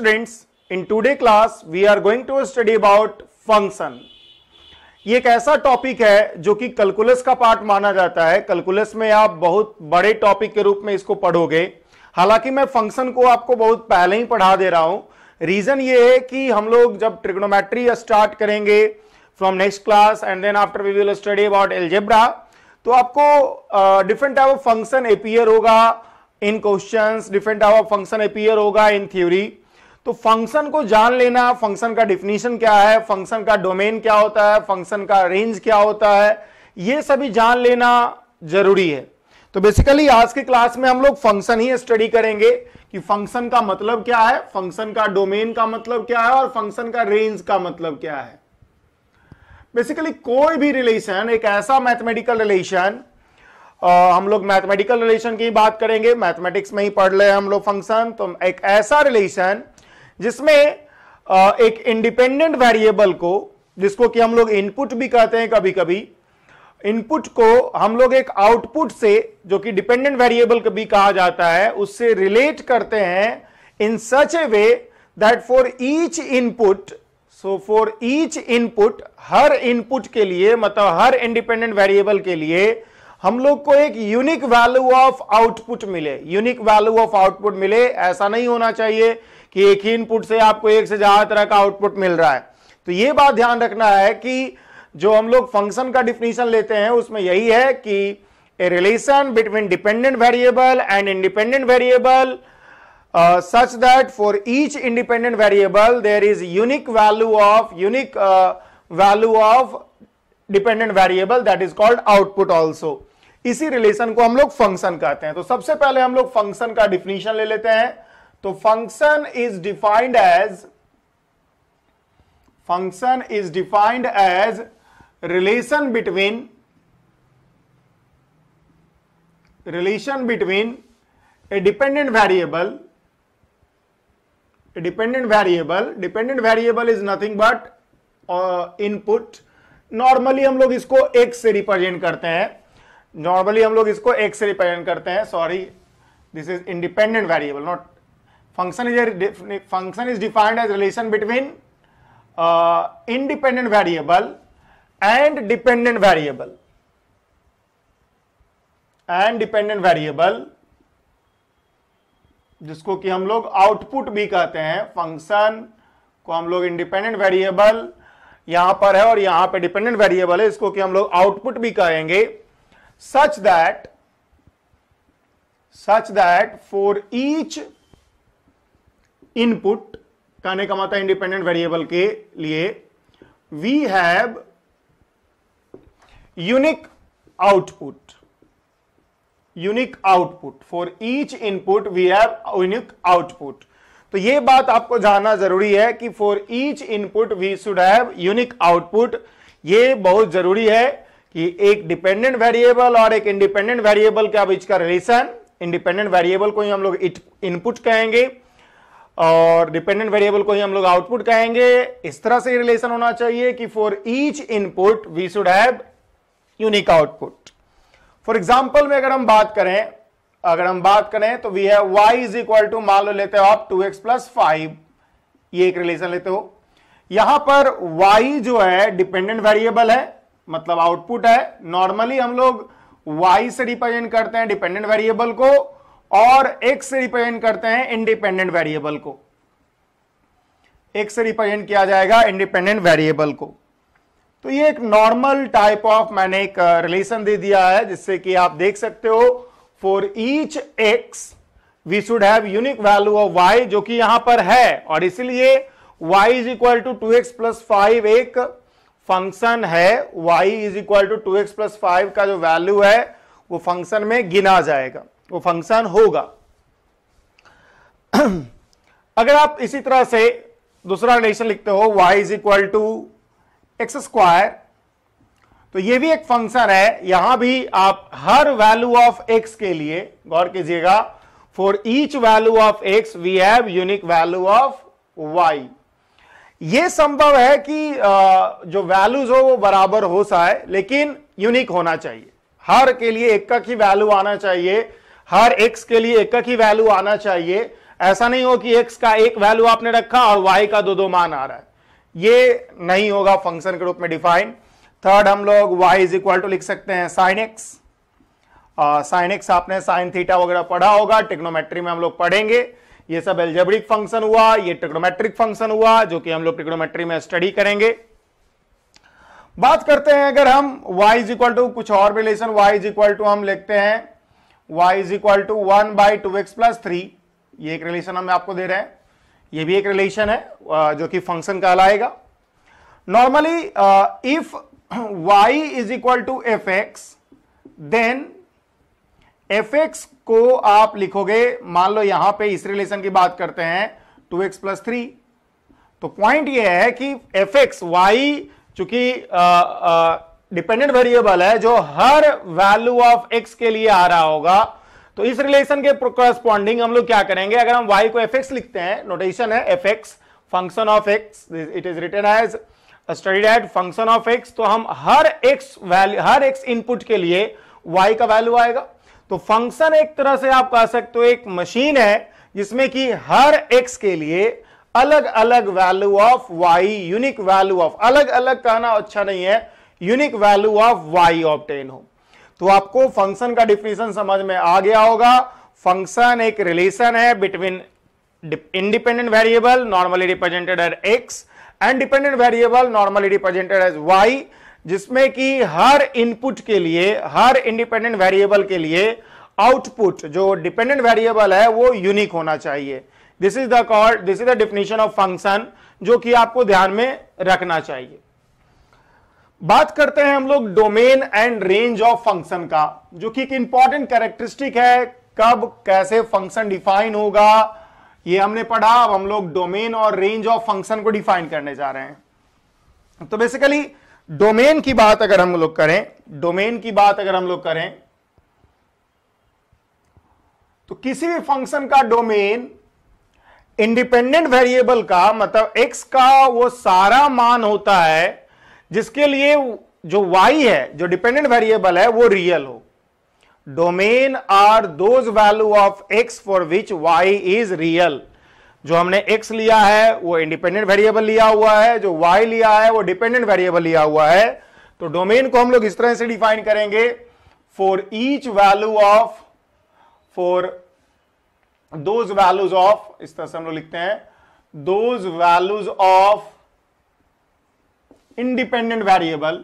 students in today class we are going to study about function ये एक ऐसा topic है जो कि कैलकुलस का पार्ट माना जाता है कैलकुलस में आप बहुत बड़े टॉपिक के रूप में इसको पढ़ोगे हालांकि मैं फंक्शन को आपको बहुत पहले ही पढ़ा दे रहा हूं रीजन ये है कि हम लोग जब ट्रिग्नोमेट्री स्टार्ट करेंगे from next class and then after we will study about algebra तो आपको different type of function appear होगा in questions different type of function appear होगा इन थ्योरी तो फंक्शन को जान लेना फंक्शन का डिफिनीशन क्या है फंक्शन का डोमेन क्या होता है फंक्शन का रेंज क्या होता है ये सभी जान लेना जरूरी है तो बेसिकली आज के क्लास में हम लोग फंक्शन ही स्टडी करेंगे कि फंक्शन का मतलब क्या है फंक्शन का डोमेन का मतलब क्या है और फंक्शन का रेंज का मतलब क्या है बेसिकली कोई भी रिलेशन एक ऐसा मैथमेटिकल रिलेशन हम लोग मैथमेटिकल रिलेशन की बात करेंगे मैथमेटिक्स में ही पढ़ रहे हैं हम लोग फंक्शन तो एक ऐसा रिलेशन जिसमें एक इंडिपेंडेंट वेरिएबल को जिसको कि हम लोग इनपुट भी कहते हैं कभी कभी इनपुट को हम लोग एक आउटपुट से जो कि डिपेंडेंट वेरिएबल भी कहा जाता है उससे रिलेट करते हैं in such a way that for each input so for each input हर इनपुट के लिए मतलब हर इंडिपेंडेंट वेरिएबल के लिए हम लोग को एक यूनिक वैल्यू ऑफ आउटपुट मिले यूनिक वैल्यू ऑफ आउटपुट मिले ऐसा नहीं होना चाहिए कि एक ही इनपुट से आपको एक से ज्यादा तरह का आउटपुट मिल रहा है तो ये बात ध्यान रखना है कि जो हम लोग फंक्शन का डिफिनीशन लेते हैं उसमें यही है कि a relation between dependent variable and independent variable such that for each independent variable there is unique value of unique value of dependent variable that is called output also इसी relation को हम लोग फंक्शन कहते हैं तो सबसे पहले हम लोग फंक्शन का डिफिनीशन ले लेते हैं तो function is defined as function is defined as relation between relation between a dependent variable a dependent variable dependent variable is nothing but input normally हम लोग इसको एक्स से रिप्रेजेंट करते हैं नॉर्मली हम लोग इसको एक्स से रिप्रेजेंट करते हैं sorry this is independent variable not function is a function is defined as relation between uh, independent variable and dependent variable and dependent variable जिसको कि हम लोग आउटपुट भी कहते हैं फंक्शन को हम लोग इंडिपेंडेंट वेरिएबल यहां पर है और यहां पे डिपेंडेंट वेरिएबल है इसको कि हम लोग आउटपुट भी कहेंगे such that such that for each input कहने का मतलब इंडिपेंडेंट वेरिएबल के लिए we have unique output unique output for each input we have unique output तो ये बात आपको जानना जरूरी है कि for each input we should have unique output ये बहुत जरूरी है कि एक डिपेंडेंट वेरिएबल और एक इंडिपेंडेंट वेरिएबल का बीच का रिलेशन इंडिपेंडेंट वेरिएबल को ही हम लोग इनपुट कहेंगे और डिपेंडेंट वेरिएबल को ही हम लोग आउटपुट कहेंगे इस तरह से रिलेशन होना चाहिए कि for each input we should have unique output for example में अगर हम बात करें अगर हम बात करें तो we have y is equal to मान लो लेते हो आप 2x एक्स प्लस फाइव ये एक रिलेशन लेते हो यहां पर y जो है डिपेंडेंट वेरिएबल है मतलब आउटपुट है नॉर्मली हम लोग y से रिप्रेजेंट करते हैं डिपेंडेंट वेरिएबल को और एक्स रिप्रेजेंट करते हैं इंडिपेंडेंट वेरिएबल को एक्स रिप्रेजेंट किया जाएगा इंडिपेंडेंट वेरिएबल को तो ये एक नॉर्मल टाइप ऑफ मैंने एक रिलेशन uh, दे दिया है जिससे कि आप देख सकते हो for each x we should have unique value of y जो कि यहां पर है और इसलिए y is equal to two x plus five एक फंक्शन है y is equal to two x plus five का जो वैल्यू है वो फंक्शन में गिना जाएगा वो फंक्शन होगा अगर आप इसी तरह से दूसरा रिलेशन लिखते हो y is equal to x square तो ये भी एक फंक्शन है यहां भी आप हर वैल्यू ऑफ x के लिए गौर कीजिएगा for each value of x we have unique value of y ये संभव है कि जो वैल्यूज हो वो बराबर हो सा है लेकिन यूनिक होना चाहिए हर के लिए एक का की वैल्यू आना चाहिए हर एक्स के लिए एक ही वैल्यू आना चाहिए ऐसा नहीं हो कि एक्स का एक वैल्यू आपने रखा और वाई का दो दो मान आ रहा है ये नहीं होगा फंक्शन के रूप में डिफाइन थर्ड हम लोग वाई इज इक्वल टू लिख सकते हैं साइन एक्स साइन एक्स आपने साइन थीटा वगैरह पढ़ा होगा टेक्नोमेट्री में हम लोग पढ़ेंगे ये सब एल्जेब्रिक फंक्शन हुआ ये टेक्नोमेट्रिक फंक्शन हुआ जो कि हम लोग टेक्नोमेट्री में स्टडी करेंगे बात करते हैं अगर हम y इज इक्वल टू कुछ और relation y is equal to हम लिखते हैं y is equal to one by two x plus three ये एक रिलेशन हम आपको दे रहे हैं ये भी एक रिलेशन है जो कि फंक्शन कहलाएगा normally if y is equal to f x then f x को आप लिखोगे मान लो यहां पे इस रिलेशन की बात करते हैं टू एक्स प्लस थ्री तो पॉइंट ये है कि एफ एक्स वाई चूंकि डिपेंडेंट वेरिएबल है जो हर वैल्यू ऑफ एक्स के लिए आ रहा होगा तो इस रिलेशन के करस्पॉन्डिंग हम लोग क्या करेंगे अगर हम वाई को एफ एक्स लिखते हैं नोटेशन है f x function of x it is written as study at function of x तो हम हर एक्स वैल्यू हर एक्स इनपुट के लिए वाई का वैल्यू आएगा तो फंक्शन एक तरह से आप कह सकते हो एक मशीन है जिसमें कि हर एक्स के लिए अलग अलग value of y unique value of अलग अलग कहना अच्छा नहीं है unique value of y obtain हो तो आपको फंक्शन का डिफिनेशन समझ में आ गया होगा फंक्शन एक रिलेशन है between independent variable normally represented as x and dependent variable normally represented as y जिसमें कि हर इनपुट के लिए हर इंडिपेंडेंट वेरिएबल के लिए आउटपुट जो डिपेंडेंट वेरिएबल है वो यूनिक होना चाहिए this is the called this is the definition of function जो कि आपको ध्यान में रखना चाहिए बात करते हैं हम लोग domain and range of function का जो कि एक इंपॉर्टेंट कैरेक्टरिस्टिक है कब कैसे फंक्शन डिफाइन होगा ये हमने पढ़ा अब हम लोग डोमेन और रेंज ऑफ फंक्शन को डिफाइन करने जा रहे हैं तो बेसिकली डोमेन की बात अगर हम लोग करें डोमेन की बात अगर हम लोग करें तो किसी भी फंक्शन का डोमेन इंडिपेंडेंट वेरिएबल का मतलब एक्स का वो सारा मान होता है जिसके लिए जो y है जो डिपेंडेंट वेरिएबल है वो रियल हो domain are those value of x for which y is real जो हमने x लिया है वो इंडिपेंडेंट वेरिएबल लिया हुआ है जो y लिया है वो डिपेंडेंट वेरिएबल लिया हुआ है तो डोमेन को हम लोग इस तरह से डिफाइन करेंगे for each value of for those values of इस तरह से हम लोग लिखते हैं those values of independent variable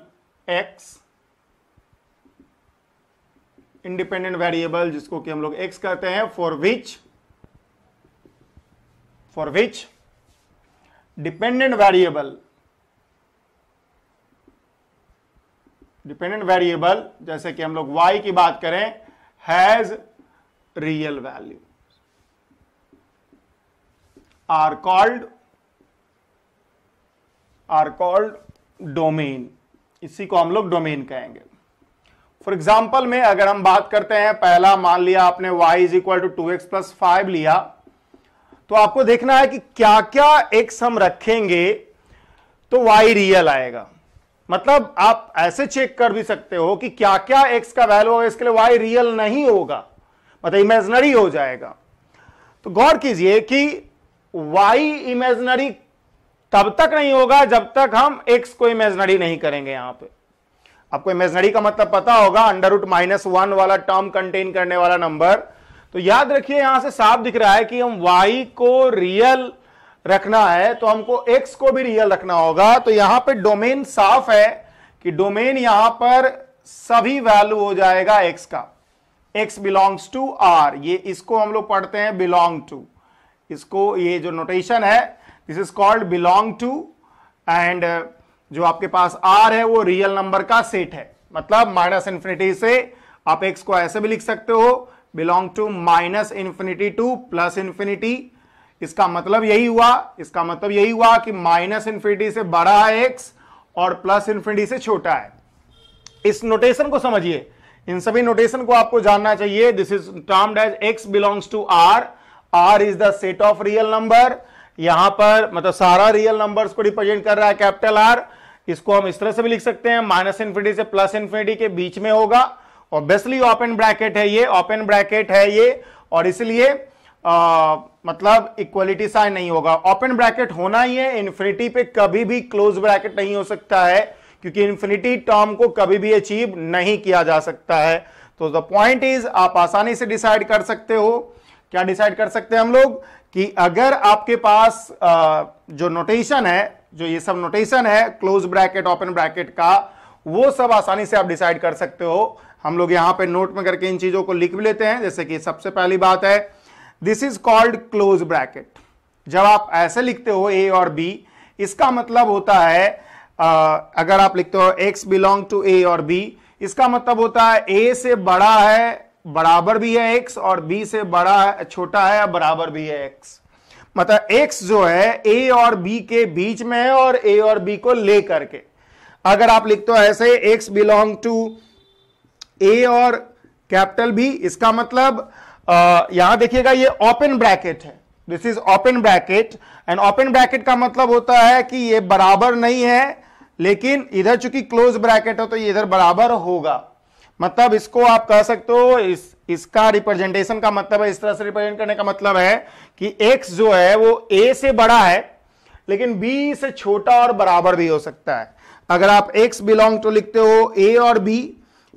x independent variable जिसको कि हम लोग x कहते हैं for which for which dependent variable dependent variable जैसे कि हम लोग y की बात करें has real value are called are called domain इसी को हम लोग डोमेन कहेंगे फॉर एग्जाम्पल में अगर हम बात करते हैं पहला मान लिया आपने y is equal to two x plus five लिया तो आपको देखना है कि क्या क्या x हम रखेंगे तो y रियल आएगा मतलब आप ऐसे चेक कर भी सकते हो कि क्या क्या x का वैल्यू होगा इसके लिए y रियल नहीं होगा मतलब इमेजनरी हो जाएगा तो गौर कीजिए कि y इमेजनरी तब तक नहीं होगा जब तक हम एक्स को इमेजनरी नहीं करेंगे यहां पे आपको इमेजनरी का मतलब पता होगा अंडर रूट माइनस वन वाला टर्म कंटेन करने वाला नंबर तो याद रखिए यहां से साफ दिख रहा है कि हम वाई को रियल रखना है तो हमको एक्स को भी रियल रखना होगा तो यहां पे डोमेन साफ है कि डोमेन यहां पर सभी वैल्यू हो जाएगा एक्स का एक्स बिलोंग्स टू आर ये इसको हम लोग पढ़ते हैं बिलोंग टू इसको ये जो नोटेशन है this is called belong to and जो आपके पास आर है वो रियल नंबर का सेट है मतलब माइनस इंफिनिटी से आप एक्स को ऐसे भी लिख सकते हो belong to minus infinity to plus infinity इसका मतलब यही हुआ इसका मतलब यही हुआ कि माइनस इंफिनिटी से बड़ा है एक्स और प्लस इन्फिनिटी से छोटा है इस नोटेशन को समझिए इन सभी नोटेशन को आपको जानना चाहिए this is termed as x belongs to R R is the set of real number यहां पर मतलब सारा रियल नंबर्स को रिप्रेजेंट कर रहा है कैपिटल आर इसको हम इस तरह से भी लिख सकते हैं माइनस इन्फिनिटी से प्लस इन्फिनिटी के बीच में होगा ऑब्वियसली ओपन ब्रैकेट है ये ओपन ब्रैकेट है ये और इसलिए मतलब इक्वलिटी साइन नहीं होगा ओपन ब्रैकेट होना ही है इन्फिनिटी पे कभी भी क्लोज ब्रैकेट नहीं हो सकता है क्योंकि इन्फिनिटी टर्म को कभी भी अचीव नहीं किया जा सकता है तो द पॉइंट इज आप आसानी से डिसाइड कर सकते हो क्या डिसाइड कर सकते हैं हम लोग कि अगर आपके पास जो नोटेशन है जो ये सब नोटेशन है क्लोज ब्रैकेट ओपन ब्रैकेट का वो सब आसानी से आप डिसाइड कर सकते हो हम लोग यहां पे नोट में करके इन चीजों को लिख भी लेते हैं जैसे कि सबसे पहली बात है this is called close bracket जब आप ऐसे लिखते हो ए और बी इसका मतलब होता है अगर आप लिखते हो एक्स बिलोंग टू ए और बी इसका मतलब होता है ए से बड़ा है बराबर भी है एक्स और बी से बड़ा है छोटा है या बराबर भी है एक्स मतलब एक्स जो है ए और बी के बीच में है और ए और बी को ले करके अगर आप लिखते हो ऐसे एक्स बिलोंग टू ए और कैपिटल बी इसका मतलब यहां देखिएगा ये ओपन ब्रैकेट है this is open bracket and open bracket का मतलब होता है कि ये बराबर नहीं है लेकिन इधर चूंकि क्लोज ब्रैकेट हो तो ये इधर बराबर होगा मतलब इसको आप कह सकते हो इस इसका रिप्रेजेंटेशन का मतलब है इस तरह से रिप्रेजेंट करने का मतलब है कि एक्स जो है वो ए से बड़ा है लेकिन बी से छोटा और बराबर भी हो सकता है अगर आप एक्स बिलोंग टू लिखते हो ए और बी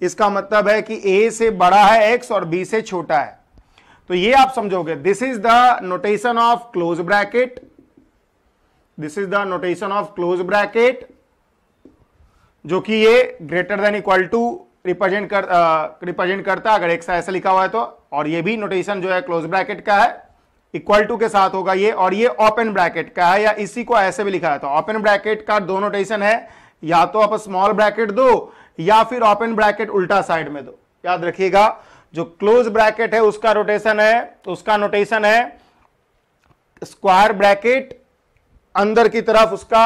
इसका मतलब है कि ए से बड़ा है एक्स और बी से छोटा है तो ये आप समझोगे this is the notation of close bracket this is the notation of close bracket जो कि ये greater than equal to represent कर रिप्रेजेंट करता है अगर एक एक्स ऐसा लिखा हुआ है तो और ये भी नोटेशन जो है क्लोज ब्रैकेट का है इक्वल टू के साथ होगा ये और ये ओपन ब्रैकेट का है या इसी को ऐसे भी लिखा है तो ओपन ब्रैकेट का दो नोटेशन है या तो आप स्मॉल ब्रैकेट दो या फिर ओपन ब्रैकेट उल्टा साइड में दो याद रखिएगा जो क्लोज ब्रैकेट है उसका रोटेशन है उसका नोटेशन है स्क्वायर ब्रैकेट अंदर की तरफ उसका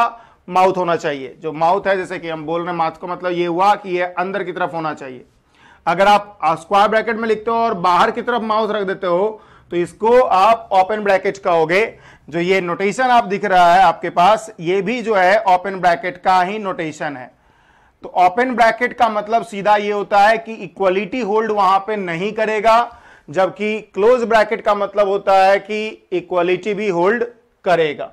माउथ होना चाहिए जो माउथ है जैसे कि हम बोल रहे हैं माथ को मतलब ये हुआ कि ये अंदर की तरफ होना चाहिए अगर आप स्क्वायर ब्रैकेट में लिखते हो और बाहर की तरफ माउथ रख देते हो तो इसको आप ओपन ब्रैकेट कहोगे जो ये नोटेशन आप दिख रहा है आपके पास ये भी जो है ओपन ब्रैकेट का ही नोटेशन है तो ओपन ब्रैकेट का मतलब सीधा ये होता है कि इक्वलिटी होल्ड वहां पे नहीं करेगा जबकि क्लोज ब्रैकेट का मतलब होता है कि इक्वलिटी भी होल्ड करेगा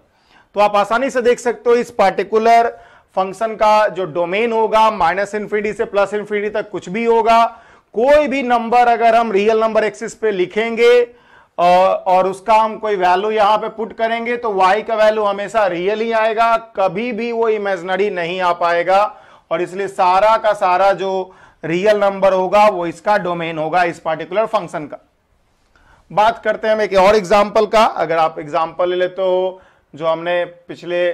तो आप आसानी से देख सकते हो इस पार्टिकुलर फंक्शन का जो डोमेन होगा माइनस इन्फिनिटी से प्लस इन्फिनिटी तक कुछ भी होगा कोई भी नंबर अगर हम रियल नंबर एक्सिस पे लिखेंगे और उसका हम कोई वैल्यू यहां पे पुट करेंगे तो वाई का वैल्यू हमेशा रियल ही आएगा कभी भी वो इमेजनरी नहीं आ पाएगा और इसलिए सारा का सारा जो रियल नंबर होगा वो इसका डोमेन होगा इस पार्टिकुलर फंक्शन का बात करते हैं हम एक और एग्जाम्पल का अगर आप एग्जाम्पल ले लेते हो जो हमने पिछले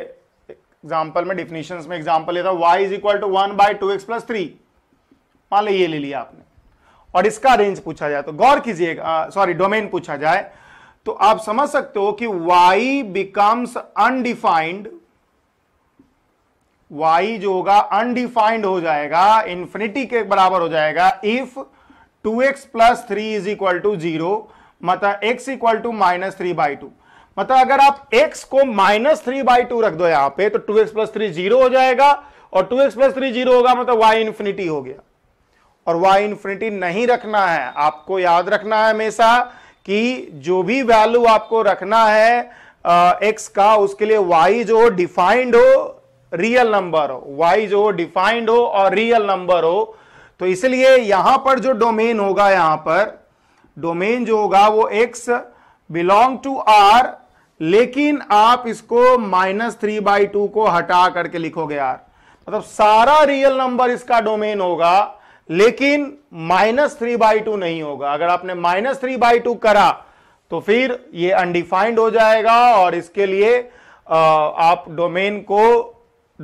एग्जाम्पल में डिफिनीशन में एग्जाम्पल लिया था y is equal to one by two x plus three मान लो ये ले लिया आपने और इसका रेंज पूछा जाए तो गौर कीजिएगा सॉरी डोमेन पूछा जाए तो आप समझ सकते हो कि y बिकम्स अनडिफाइंड y जो होगा अनडिफाइंड हो जाएगा इंफिनिटी के बराबर हो जाएगा if 2x x plus three is equal to zero मतलब x equal to minus three by two मतलब अगर आप x को माइनस थ्री बाई टू रख दो यहां पे तो two x plus three zero हो जाएगा और 2x x plus three zero होगा मतलब y इन्फिनिटी हो गया और y इन्फिनिटी नहीं रखना है आपको याद रखना है हमेशा कि जो भी वैल्यू आपको रखना है एक्स x का उसके लिए y जो डिफाइंड हो रियल नंबर हो y जो डिफाइंड हो और रियल नंबर हो तो इसलिए यहां पर जो डोमेन होगा यहां पर डोमेन जो होगा वो x बिलोंग टू आर लेकिन आप इसको माइनस थ्री बाई टू को हटा करके लिखोगे यार मतलब सारा रियल नंबर इसका डोमेन होगा लेकिन माइनस थ्री बाई टू नहीं होगा अगर आपने माइनस थ्री बाई टू करा तो फिर ये अनडिफाइंड हो जाएगा और इसके लिए आप डोमेन को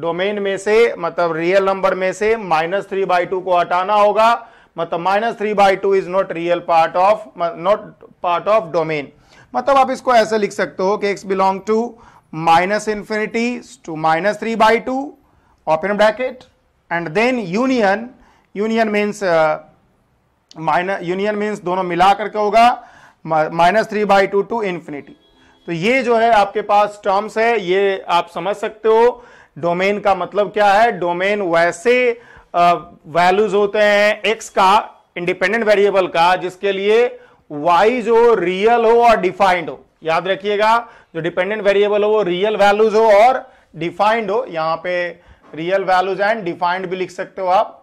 डोमेन में से मतलब रियल नंबर में से माइनस थ्री बाई टू को हटाना होगा मतलब minus three by two is not real part of not part of domain मतलब आप इसको ऐसे लिख सकते हो कि x belong to minus infinity to minus three by two open bracket and then union union means minus union means दोनों मिला करके होगा minus three by two to infinity तो ये जो है आपके पास टर्म्स है ये आप समझ सकते हो डोमेन का मतलब क्या है डोमेन वैसे वैल्यूज uh, होते हैं एक्स का इंडिपेंडेंट वेरिएबल का जिसके लिए वाइज हो रियल हो और डिफाइंड हो याद रखिएगा जो डिपेंडेंट वेरिएबल हो वो रियल वैल्यूज हो और डिफाइंड हो यहां पे रियल वैल्यूज एंड डिफाइंड भी लिख सकते हो आप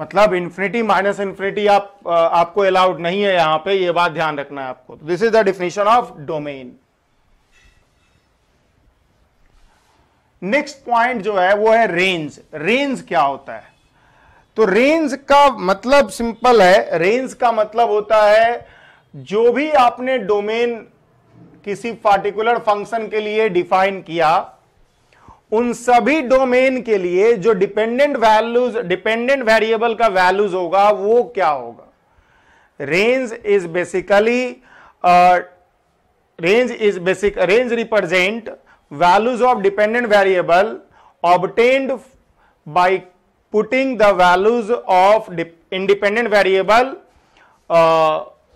मतलब इन्फिनिटी माइनस इन्फिनिटी आप आपको अलाउड नहीं है यहां पे ये बात ध्यान रखना है आपको this is the definition of domain next point जो है वो है रेंज रेंज क्या होता है तो रेंज का मतलब सिंपल है रेंज का मतलब होता है जो भी आपने डोमेन किसी पार्टिकुलर फंक्शन के लिए डिफाइन किया उन सभी डोमेन के लिए जो डिपेंडेंट वैल्यूज डिपेंडेंट वेरिएबल का वैल्यूज होगा वो क्या होगा range is basically range is basic range represent values of dependent variable obtained by putting the values of independent variable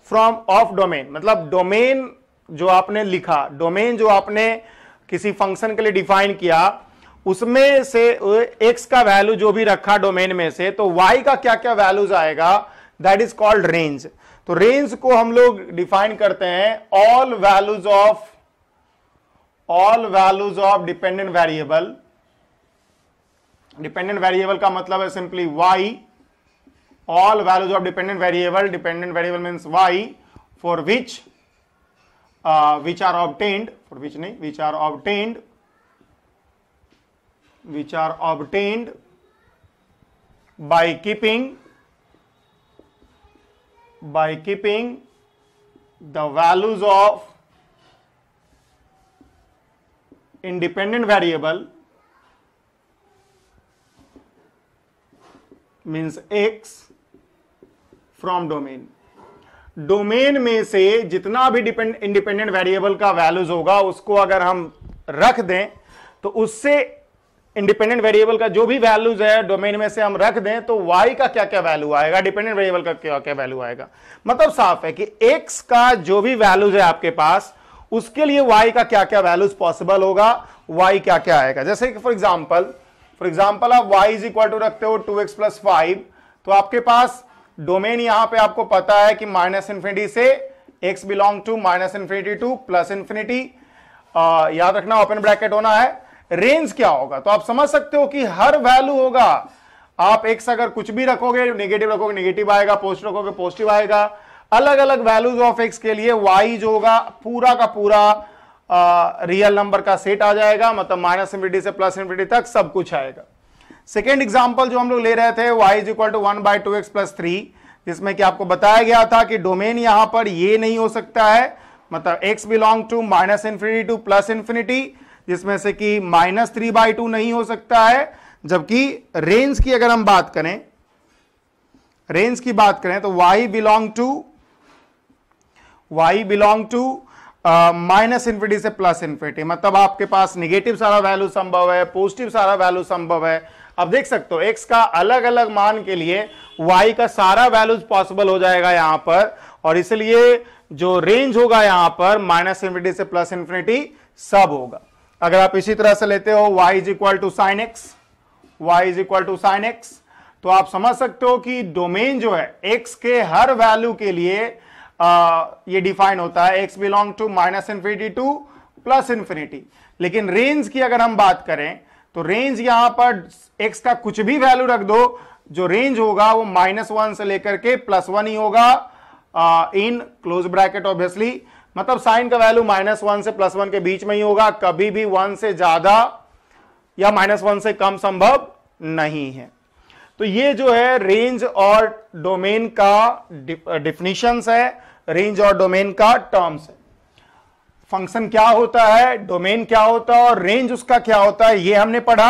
from of domain मतलब डोमेन जो आपने लिखा डोमेन जो आपने किसी फंक्शन के लिए डिफाइन किया उसमें से एक्स का वैल्यू जो भी रखा डोमेन में से तो वाई का क्या क्या वैल्यूज आएगा दैट इज कॉल्ड रेंज तो रेंज को हम लोग डिफाइन करते हैं all values of all values of dependent variable dependent variable का मतलब है simply y all values of dependent variable dependent variable mean y for which which are obtained for which नहीं which are obtained which are obtained by keeping by keeping the values of independent variable means x from domain domain में से जितना भी depend independent variable का values होगा उसको अगर हम रख दें तो उससे इंडिपेंडेंट वेरिएबल का जो भी वैल्यूज है डोमेन में से हम रख दें तो वाई का क्या क्या वैल्यू आएगा डिपेंडेंट वेरिएबल का क्या क्या वैल्यू आएगा मतलब साफ है कि एक्स का जो भी वैल्यूज है आपके पास उसके लिए वाई का क्या क्या वैल्यूज पॉसिबल होगा वाई क्या क्या आएगा जैसे कि फॉर एग्जाम्पल फॉर एग्जाम्पल आप वाई इज इक्वल टू रखते हो टू एक्स प्लस फाइव तो आपके पास डोमेन यहां पे आपको पता है कि माइनस इन्फिनिटी से x belong to minus infinity to plus infinity याद रखना ओपन ब्रैकेट होना है रेंज क्या होगा तो आप समझ सकते हो कि हर वैल्यू होगा आप एक्स अगर कुछ भी रखोगे नेगेटिव रखोगे नेगेटिव आएगा पॉजिटिव रखोगे पॉजिटिव आएगा अलग अलग वैल्यूज ऑफ एक्स के लिए वाई जो होगा पूरा का पूरा रियल नंबर का सेट आ जाएगा मतलब माइनस इन्फिनिटी से प्लस इन्फिनिटी तक सब कुछ आएगा सेकेंड एग्जाम्पल जो हम लोग ले रहे थे y is equal to one by two x plus three जिसमें कि आपको बताया गया था कि डोमेन यहां पर ये नहीं हो सकता है मतलब x belong to minus infinity to plus infinity जिसमें से कि माइनस थ्री बाई टू नहीं हो सकता है जबकि रेंज की अगर हम बात करें रेंज की बात करें तो y belong to y belong to minus infinity से प्लस इन्फिनिटी मतलब आपके पास निगेटिव सारा वैल्यू संभव है पॉजिटिव सारा वैल्यू संभव है अब देख सकते हो एक्स का अलग अलग मान के लिए वाई का सारा वैल्यूज पॉसिबल हो जाएगा यहां पर और इसलिए जो रेंज होगा यहां पर माइनस इन्फिनिटी से प्लस इन्फिनिटी सब होगा अगर आप इसी तरह से लेते हो y is equal to sine x y is equal to sine x तो आप समझ सकते हो कि डोमेन जो है x के हर वैल्यू के लिए ये डिफाइन होता है x belong to minus infinity to plus infinity लेकिन रेंज की अगर हम बात करें तो रेंज यहां पर एक्स का कुछ भी वैल्यू रख दो जो रेंज होगा वो माइनस वन से लेकर के प्लस वन ही होगा इन क्लोज ब्रैकेट ऑब्वियसली मतलब साइन का वैल्यू माइनस वन से प्लस वन के बीच में ही होगा कभी भी वन से ज्यादा या माइनस वन से कम संभव नहीं है तो ये जो है रेंज और डोमेन का डिफिनीशन है रेंज और डोमेन का टर्म्स है फंक्शन क्या होता है डोमेन क्या होता है और रेंज उसका क्या होता है ये हमने पढ़ा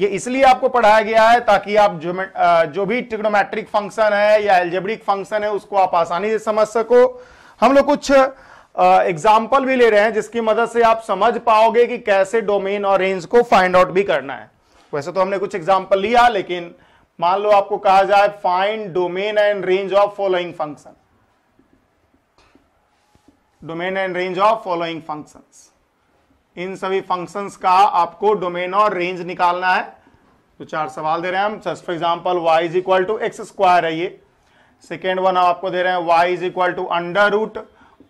ये इसलिए आपको पढ़ाया गया है ताकि आप जो जो भी ट्रिग्नोमेट्रिक फंक्शन है या एल्जेब्रिक फंक्शन है उसको आप आसानी से समझ सको हम लोग कुछ एग्जाम्पल भी ले रहे हैं जिसकी मदद से आप समझ पाओगे कि कैसे डोमेन और रेंज को फाइंड आउट भी करना है वैसे तो हमने कुछ एग्जाम्पल लिया लेकिन मान लो आपको कहा जाए find domain and range of following function domain and range of following functions इन सभी फंक्शंस का आपको डोमेन और रेंज निकालना है तो चार सवाल दे रहे हैं हम first for example y is equal to x square है ये सेकेंड वन हम आपको दे रहे हैं y is equal to under root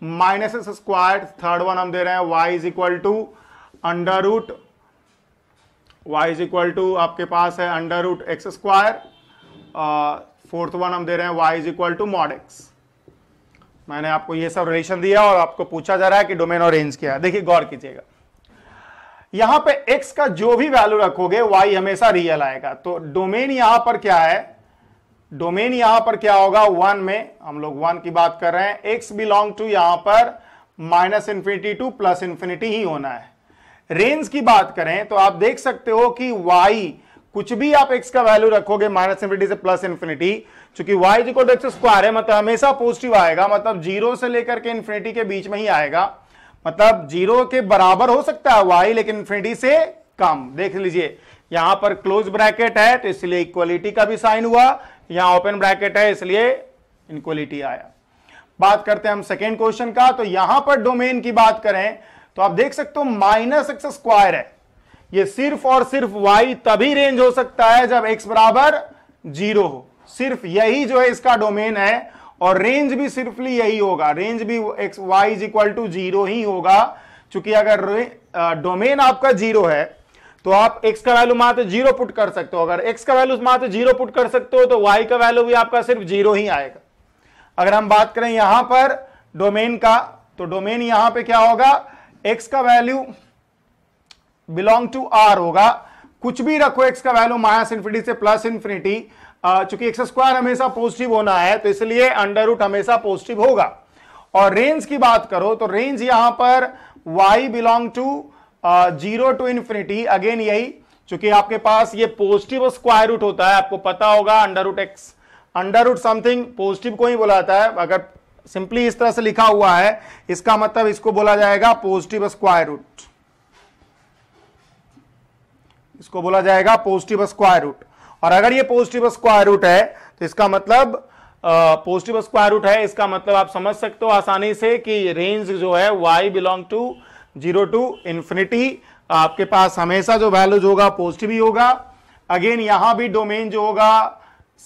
minus x square third one हम दे रहे हैं y is equal to under root y is equal to आपके पास है under root x square fourth one हम दे रहे हैं y is equal to mod x मैंने आपको ये सब रिलेशन दिया और आपको पूछा जा रहा है कि डोमेन और रेंज क्या है देखिए गौर कीजिएगा यहां पे x का जो भी वैल्यू रखोगे y हमेशा रियल आएगा तो डोमेन यहां पर क्या है डोमेन यहां पर क्या होगा वन में हम लोग वन की बात कर रहे हैं x बिलोंग टू यहां पर minus infinity to plus infinity ही होना है रेंज की बात करें तो आप देख सकते हो कि वाई कुछ भी आप एक्स का वैल्यू रखोगे माइनस इन्फिनिटी से प्लस इन्फिनिटी चूंकि वाई जिको एक्स स्क्वायर है मतलब हमेशा पॉजिटिव आएगा मतलब जीरो से लेकर के इन्फिनिटी के बीच में ही आएगा मतलब जीरो के बराबर हो सकता है वाई लेकिन इन्फिनिटी से कम देख लीजिए यहां पर क्लोज ब्रैकेट है तो इसलिए इक्वलिटी का भी साइन हुआ यहां ओपन ब्रैकेट है इसलिए इनक्वलिटी आया बात करते हैं हम सेकेंड क्वेश्चन का तो यहां पर डोमेन की बात करें तो आप देख सकते हो माइनस एक्स स्क्वायर है ये सिर्फ और सिर्फ वाई तभी रेंज हो सकता है जब एक्स बराबर जीरो हो सिर्फ यही जो है इसका डोमेन है और रेंज भी सिर्फ यही होगा रेंज भी x y is equal to zero ही होगा क्योंकि अगर डोमेन आपका जीरो है तो आप x का वैल्यू मात्र जीरो पुट कर सकते हो अगर x का वैल्यू मात्र जीरो पुट कर सकते हो तो y का वैल्यू भी आपका सिर्फ जीरो ही आएगा अगर हम बात करें यहां पर डोमेन का तो डोमेन यहां पे क्या होगा एक्स का वैल्यू बिलोंग टू आर होगा कुछ भी रखो एक्स का वैल्यू माइनस इन्फिनिटी से प्लस इन्फिनिटी चूंकि एक्स स्क्वायर हमेशा पॉजिटिव होना है तो इसलिए अंडर रूट हमेशा पॉजिटिव होगा और रेंज की बात करो तो रेंज यहां पर y belong to zero to infinity again यही चूंकि आपके पास ये पॉजिटिव स्क्वायर रूट होता है आपको पता होगा under root x under root something positive को ही बोला जाता है अगर सिंपली इस तरह से लिखा हुआ है इसका मतलब इसको बोला जाएगा पॉजिटिव स्क्वायर रूट इसको बोला जाएगा पॉजिटिव स्क्वायर रूट और अगर ये पॉजिटिव स्क्वायर रूट है तो इसका मतलब पॉजिटिव स्क्वायर रूट है इसका मतलब आप समझ सकते हो आसानी से कि रेंज जो है y belong to zero to infinity आपके पास हमेशा जो वैल्यूज होगा पॉजिटिव ही होगा अगेन यहां भी डोमेन जो होगा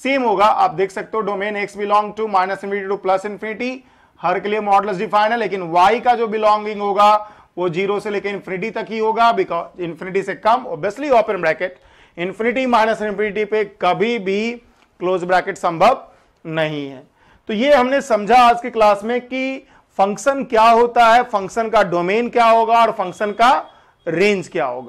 सेम होगा आप देख सकते हो domain x belong to minus infinity to plus infinity हर के लिए मॉडल डिफाइन है लेकिन वाई का जो बिलोंगिंग होगा वो जीरो से लेकर इन्फिनिटी तक ही होगा बिकॉज इन्फिनिटी से कम obviously open bracket infinity minus infinity पे कभी भी क्लोज ब्रैकेट संभव नहीं है तो ये हमने समझा आज की क्लास में कि फंक्शन क्या होता है फंक्शन का डोमेन क्या होगा और फंक्शन का रेंज क्या होगा